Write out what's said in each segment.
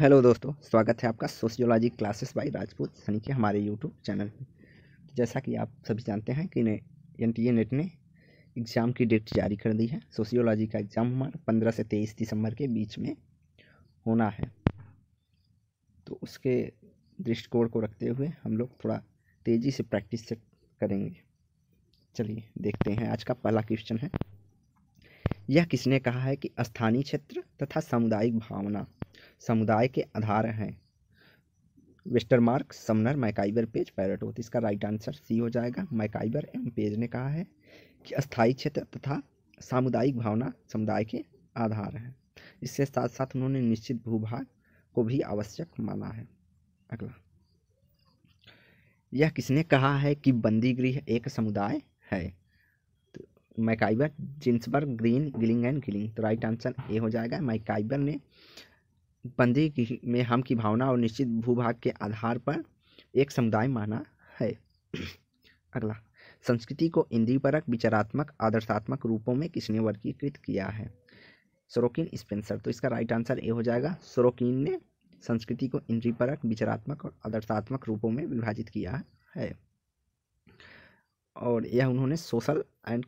hello दोस्तों स्वागत है आपका sociology classes by Rajput Sunny के हमारे यूट्यूब चैनल पे तो जैसा कि आप सभी जानते हैं कि एन टी ए नेट ने एग्ज़ाम की डेट जारी कर दी है सोशियोलॉजी का एग्ज़ाम हमारा पंद्रह से तेईस दिसंबर के बीच में होना है तो उसके दृष्टिकोण को रखते हुए हम लोग थोड़ा तेज़ी से प्रैक्टिस करेंगे चलिए देखते हैं आज का पहला क्वेश्चन है यह किसने कहा है कि स्थानीय क्षेत्र तथा सामुदायिक भावना समुदाय के आधार हैं Westermarck Sumner MacIver Page Pareto इसका राइट आंसर सी हो जाएगा मैकाइबर एवं पेज ने कहा है कि अस्थाई क्षेत्र तथा सामुदायिक भावना समुदाय के आधार है इसके साथ साथ उन्होंने निश्चित भूभाग को भी आवश्यक माना है अगला यह किसने कहा है कि बंदी गृह एक समुदाय है तो MacIver Ginsberg Green Gillin and Gillin तो राइट आंसर ए हो जाएगा मैकाइबर ने बंदी की में हम की भावना और निश्चित भूभाग के आधार पर एक समुदाय माना है अगला संस्कृति को इंद्रीपरक विचारात्मक आदर्शात्मक रूपों में किसने वर्गीकृत किया है सरोकिन स्पेंसर तो इसका राइट आंसर ए हो जाएगा सरोकिन ने संस्कृति को इंद्रीपरक विचारात्मक और आदर्शात्मक रूपों में विभाजित किया है और यह उन्होंने सोशल एंड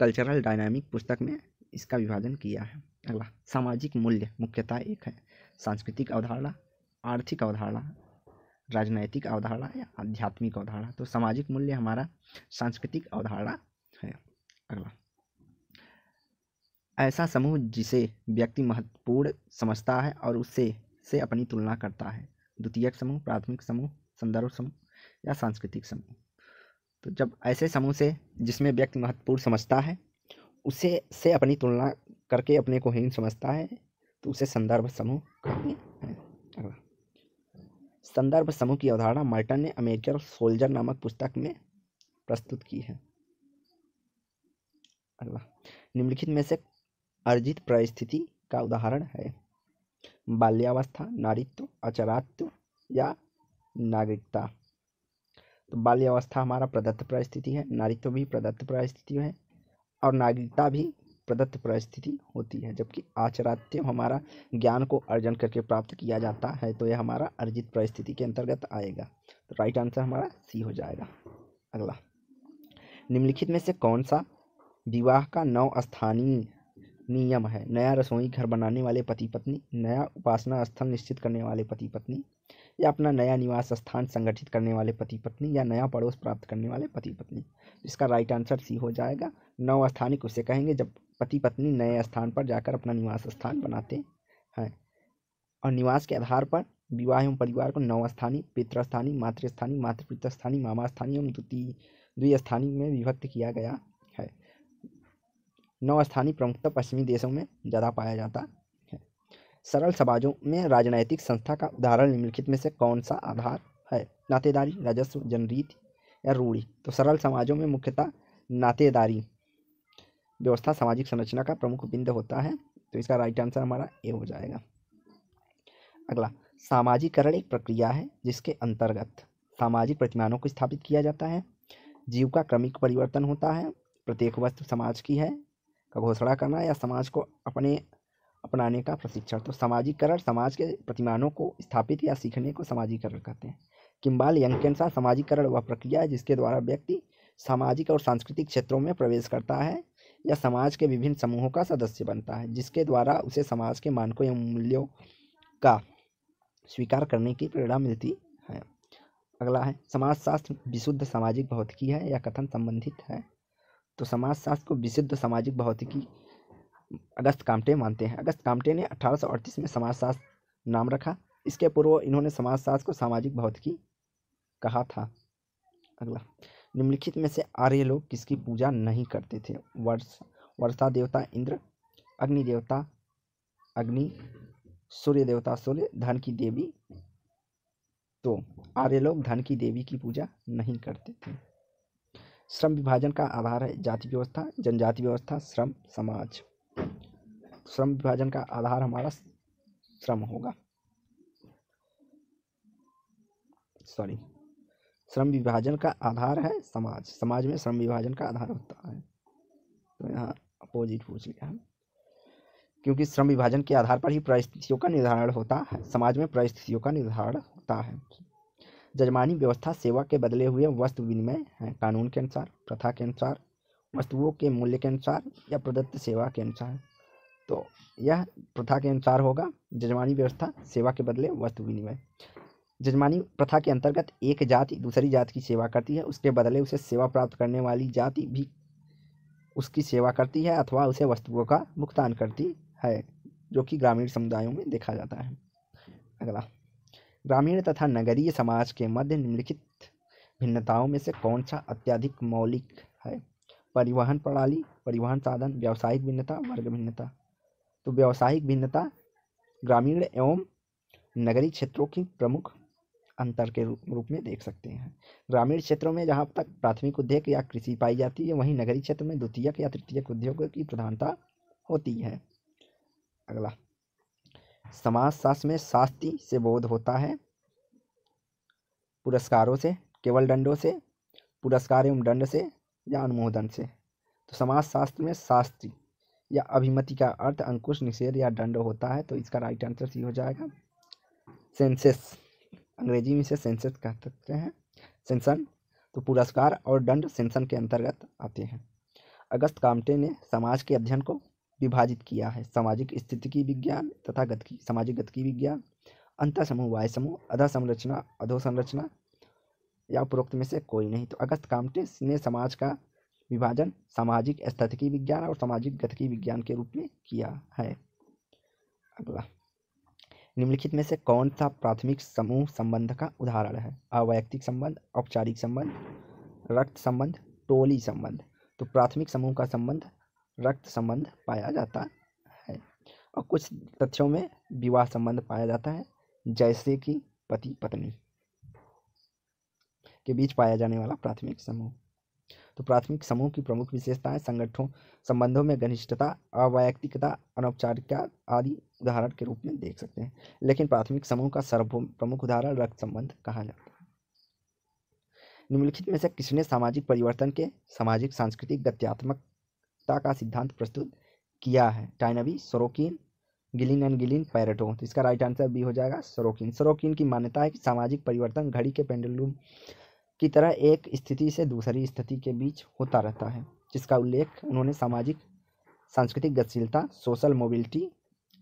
कल्चरल डायनामिक पुस्तक में इसका विभाजन किया है अगला सामाजिक मूल्य मुख्यतः एक है सांस्कृतिक अवधारणा आर्थिक अवधारणा राजनैतिक अवधारणा या आध्यात्मिक अवधारणा तो सामाजिक मूल्य हमारा सांस्कृतिक अवधारणा है अगला ऐसा समूह जिसे व्यक्ति महत्वपूर्ण समझता है और उससे से अपनी तुलना करता है द्वितीयक समूह प्राथमिक समूह संदर्भ समूह या सांस्कृतिक समूह तो जब ऐसे समूह से जिसमें व्यक्ति महत्वपूर्ण समझता है उसे से अपनी तुलना करके अपने को हीन समझता है तो उसे संदर्भ समूह कहते हैं अगला संदर्भ समूह की अवधारणा मार्टन ने अमेजर सोल्जर नामक पुस्तक में प्रस्तुत की है अगला निम्नलिखित में से अर्जित परिस्थिति का उदाहरण है बाल्यावस्था नारित्व अचरात्व या नागरिकता तो बाल्यावस्था हमारा प्रदत्त परिस्थिति है नारित्व भी प्रदत्त परिस्थिति है और नागरिकता भी प्रदत्त परिस्थिति होती है जबकि आचरात्य हमारा ज्ञान को अर्जन करके प्राप्त किया जाता है तो यह हमारा अर्जित परिस्थिति के अंतर्गत आएगा तो राइट आंसर हमारा सी हो जाएगा अगला निम्नलिखित में से कौन सा विवाह का नौ स्थानीय नियम है नया रसोई घर बनाने वाले पति पत्नी नया उपासना स्थल निश्चित करने वाले पति पत्नी या अपना नया निवास स्थान संगठित करने वाले पति पत्नी या नया पड़ोस प्राप्त करने वाले पति पत्नी इसका राइट आंसर सी हो जाएगा नौ स्थानिक उसे कहेंगे जब पति पत्नी नए स्थान पर जाकर अपना निवास स्थान बनाते हैं और निवास के आधार पर विवाह एवं परिवार को नौ स्थानीय पितृस्थानी मातृस्थानी मातृपितृस्थानी स्थानीय एवं द्वितीय द्विस्थानी में विभक्त किया गया है नौ स्थानीय प्रमुखता पश्चिमी देशों में ज़्यादा पाया जाता है सरल समाजों में राजनैतिक संस्था का उदाहरण निम्नलिखित में से कौन सा आधार है नातेदारी राजस्व जनरीति या रूढ़ी तो सरल समाजों में मुख्यतः नातेदारी व्यवस्था सामाजिक संरचना का प्रमुख बिंदु होता है तो इसका राइट आंसर हमारा ए हो जाएगा अगला सामाजिकरण एक प्रक्रिया है जिसके अंतर्गत सामाजिक प्रतिमानों को स्थापित किया जाता है जीव का क्रमिक परिवर्तन होता है प्रत्येक वस्तु समाज की है का घोषणा करना या समाज को अपने अपनाने का प्रशिक्षण तो सामाजिकरण समाज के प्रतिमानों को स्थापित या सीखने को सामाजिकरण कहते हैं किम्बाल यंग के अनुसार सामाजिकरण वह प्रक्रिया है जिसके द्वारा व्यक्ति सामाजिक और सांस्कृतिक क्षेत्रों में प्रवेश करता है या समाज के विभिन्न समूहों का सदस्य बनता है जिसके द्वारा उसे समाज के मानकों या मूल्यों का स्वीकार करने की प्रेरणा मिलती है अगला है समाजशास्त्र विशुद्ध सामाजिक भौतिकी है या कथन संबंधित है तो समाजशास्त्र को विशुद्ध सामाजिक भौतिकी अगस्त कामटे मानते हैं अगस्त कामटे ने अठारह में समाजशास्त्र नाम रखा इसके पूर्व इन्होंने समाजशास्त्र को सामाजिक भौतिकी कहा था अगला निम्नलिखित में से आर्य लोग किसकी पूजा नहीं करते थे वर्ष वर्षा देवता इंद्र अग्नि देवता अग्नि सूर्य देवता सूर्य धन की देवी तो आर्य लोग धन की देवी की पूजा नहीं करते थे श्रम विभाजन का आधार है जाति व्यवस्था जनजाति व्यवस्था श्रम समाज श्रम विभाजन का आधार हमारा श्रम होगा सॉरी श्रम विभाजन का आधार है समाज समाज में श्रम विभाजन का आधार होता है तो यहाँ अपोजिट पूछ लिया है क्योंकि श्रम विभाजन के आधार पर ही परिस्थितियों का निर्धारण होता है समाज में परिस्थितियों का निर्धारण होता है जजमानी व्यवस्था सेवा के बदले हुए वस्तु विनिमय है कानून के अनुसार प्रथा के अनुसार वस्तुओं के मूल्य के अनुसार या प्रदत्त सेवा के अनुसार तो यह प्रथा के अनुसार होगा जजमानी व्यवस्था सेवा के बदले वस्तु विनिमय जजमानी प्रथा के अंतर्गत एक जाति दूसरी जाति की सेवा करती है उसके बदले उसे सेवा प्राप्त करने वाली जाति भी उसकी सेवा करती है अथवा उसे वस्तुओं का भुगतान करती है जो कि ग्रामीण समुदायों में देखा जाता है अगला ग्रामीण तथा नगरीय समाज के मध्य निम्नलिखित भिन्नताओं में से कौन सा अत्यधिक मौलिक है परिवहन प्रणाली परिवहन साधन व्यावसायिक भिन्नता वर्ग भिन्नता तो व्यावसायिक भिन्नता ग्रामीण एवं नगरीय क्षेत्रों की प्रमुख अंतर के रूप रूप में देख सकते हैं ग्रामीण क्षेत्रों में जहाँ तक प्राथमिक उद्योग या कृषि पाई जाती है वहीं नगरीय क्षेत्र में द्वितीयक या तृतीयक उद्योग की प्रधानता होती है अगला समाजशास्त्र में शास्ति से बोध होता है पुरस्कारों से केवल दंडों से पुरस्कार एवं दंड से या अनुमोदन से तो समाजशास्त्र में शास्त्री या अभिमति का अर्थ अंकुश निषेध या दंड होता है तो इसका राइट आंसर सी हो जाएगा सेंसेस अंग्रेजी में इसे सेंसेस कह सकते हैं सेंसन तो पुरस्कार और दंड सेंसन के अंतर्गत आते हैं अगस्त कामटे ने समाज के अध्ययन को विभाजित किया है सामाजिक स्थिति की विज्ञान तथा गतिकी सामाजिक की विज्ञान अंत समूह वाय समूह अधा संरचना अधो संरचना या उपरोक्त में से कोई नहीं तो अगस्त कामटे ने समाज का विभाजन सामाजिक की विज्ञान और सामाजिक की विज्ञान के रूप में किया है अगला निम्नलिखित में से कौन सा प्राथमिक समूह संबंध का उदाहरण है अवैयक्तिक संबंध औपचारिक संबंध रक्त संबंध टोली संबंध तो प्राथमिक समूह का संबंध रक्त संबंध पाया जाता है और कुछ तथ्यों में विवाह संबंध पाया जाता है जैसे कि पति पत्नी के बीच पाया जाने वाला प्राथमिक समूह तो प्राथमिक समूह की प्रमुख विशेषताएं संगठनों संबंधों में घनिष्ठता अवैयक्तिकता अनौपचारिकता आदि उदाहरण के रूप में देख सकते हैं लेकिन प्राथमिक समूह का सर्व प्रमुख उदाहरण रक्त संबंध कहा जाता है निम्नलिखित में से किसने सामाजिक परिवर्तन के सामाजिक सांस्कृतिक गत्यात्मकता का सिद्धांत प्रस्तुत किया है Toynbee Sorokin Gillin and Gillin Pareto तो इसका राइट आंसर बी हो जाएगा सरोकिन सरोकिन की मान्यता है कि सामाजिक परिवर्तन घड़ी के पेंडुलम की तरह एक स्थिति से दूसरी स्थिति के बीच होता रहता है जिसका उल्लेख उन्होंने सामाजिक सांस्कृतिक गतिशीलता सोशल मोबिलिटी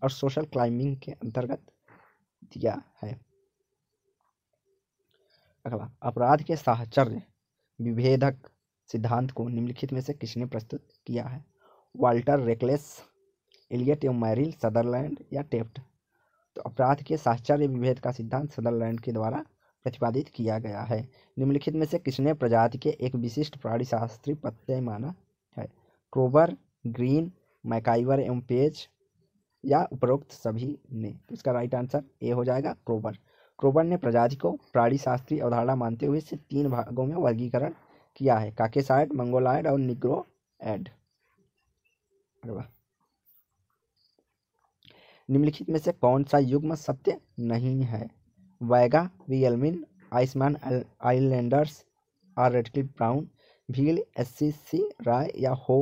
और सोशल क्लाइंबिंग के अंतर्गत दिया है अगला अपराध के साहचर्य विभेदक सिद्धांत को निम्नलिखित में से किसने प्रस्तुत किया है वाल्टर रेकलेस एलियट एव मैरिल सदरलैंड या टेप्ट तो अपराध के साहचर्य विभेद का सिद्धांत सदरलैंड के द्वारा प्रतिपादित किया गया है निम्नलिखित में से किसने प्रजाति के एक विशिष्ट प्राणीशास्त्री पत्ते माना है क्रोबर ग्रीन मैकाइवर एवं पेज या उपरोक्त सभी ने तो इसका राइट आंसर ए हो जाएगा क्रोबर क्रोबर ने प्रजाति को प्राणी शास्त्रीय अवधारणा मानते हुए इसे तीन भागों में वर्गीकरण किया है काकेसाइड मंगोलाइड और निग्रो एड निम्नलिखित में से कौन सा युग्म सत्य नहीं है वैगा वी वियलमिन आयुष्मान islanders R Radcliffe Brown Bhil S C C Roy या हो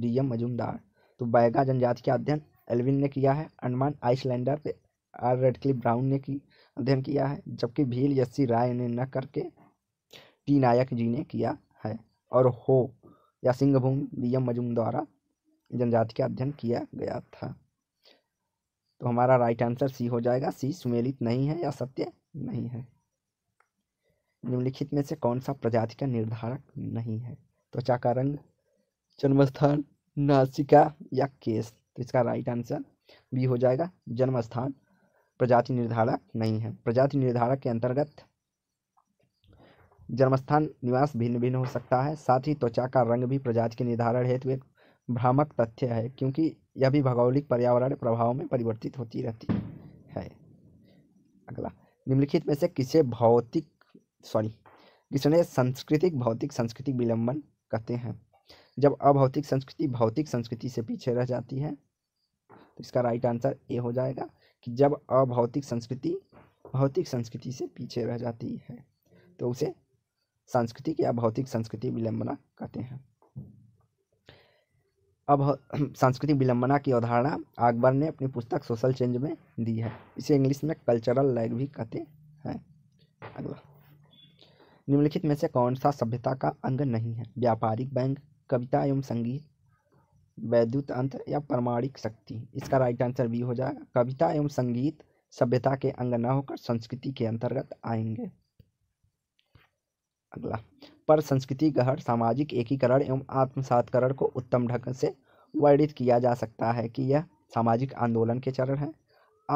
डी एम मजूमदार तो बैगा जनजाति का अध्ययन एलविन ने किया है अंडमान आइसलैंडर पे आर रेडक्लिप ब्राउन ने की अध्ययन किया है जबकि भील एस सी राय ने न करके टी नायक जी ने किया है और हो या सिंहभूम डी एम मजूम द्वारा जनजाति का अध्ययन किया गया था तो हमारा राइट आंसर सी हो जाएगा सी सुमेलित नहीं है या सत्य नहीं है निम्नलिखित में से कौन सा प्रजाति का निर्धारक नहीं है त्वचा तो का रंग जन्मस्थान नासिका या केस तो इसका राइट आंसर बी हो जाएगा जन्मस्थान प्रजाति निर्धारक नहीं है प्रजाति निर्धारक के अंतर्गत जन्मस्थान निवास भिन्न भिन्न हो सकता है साथ ही त्वचा का रंग भी प्रजाति के निर्धारण हेतु एक भ्रामक तथ्य है क्योंकि यह भी भौगोलिक पर्यावरण प्रभाव में परिवर्तित होती रहती है अगला निम्नलिखित में से किसे भौतिक सॉरी किसने सांस्कृतिक भौतिक सांस्कृतिक विलंबन कहते हैं जब अभौतिक संस्कृति भौतिक संस्कृति से पीछे रह जाती है तो इसका राइट आंसर ए हो जाएगा कि जब अभौतिक संस्कृति भौतिक संस्कृति से पीछे रह जाती है तो उसे सांस्कृतिक या भौतिक संस्कृति विलंबना कहते हैं अब सांस्कृतिक विलंबना की अवधारणा अकबर ने अपनी पुस्तक सोशल चेंज में दी है इसे इंग्लिश में कल्चरल लैग भी कहते हैं अगला निम्नलिखित में से कौन सा सभ्यता का अंग नहीं है व्यापारिक बैंक कविता एवं संगीत वैद्युत अंतर या प्रमाणिक शक्ति इसका राइट आंसर भी हो जाएगा कविता एवं संगीत सभ्यता के अंग न होकर संस्कृति के अंतर्गत आएंगे अगला पर संस्कृति गहर सामाजिक एकीकरण एवं आत्मसातकरण को उत्तम ढंग से वर्णित किया जा सकता है कि यह सामाजिक आंदोलन के चरण हैं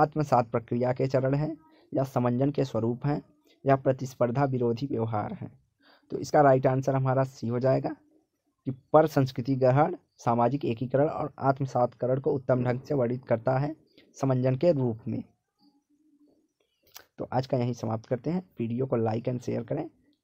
आत्मसात प्रक्रिया के चरण हैं या समंजन के स्वरूप हैं या प्रतिस्पर्धा विरोधी व्यवहार हैं तो इसका राइट आंसर हमारा सी हो जाएगा कि पर संस्कृति ग्रहण सामाजिक एकीकरण और आत्मसातकरण को उत्तम ढंग से वर्णित करता है समंजन के रूप में तो आज का यहीं समाप्त करते हैं वीडियो को लाइक एंड शेयर करें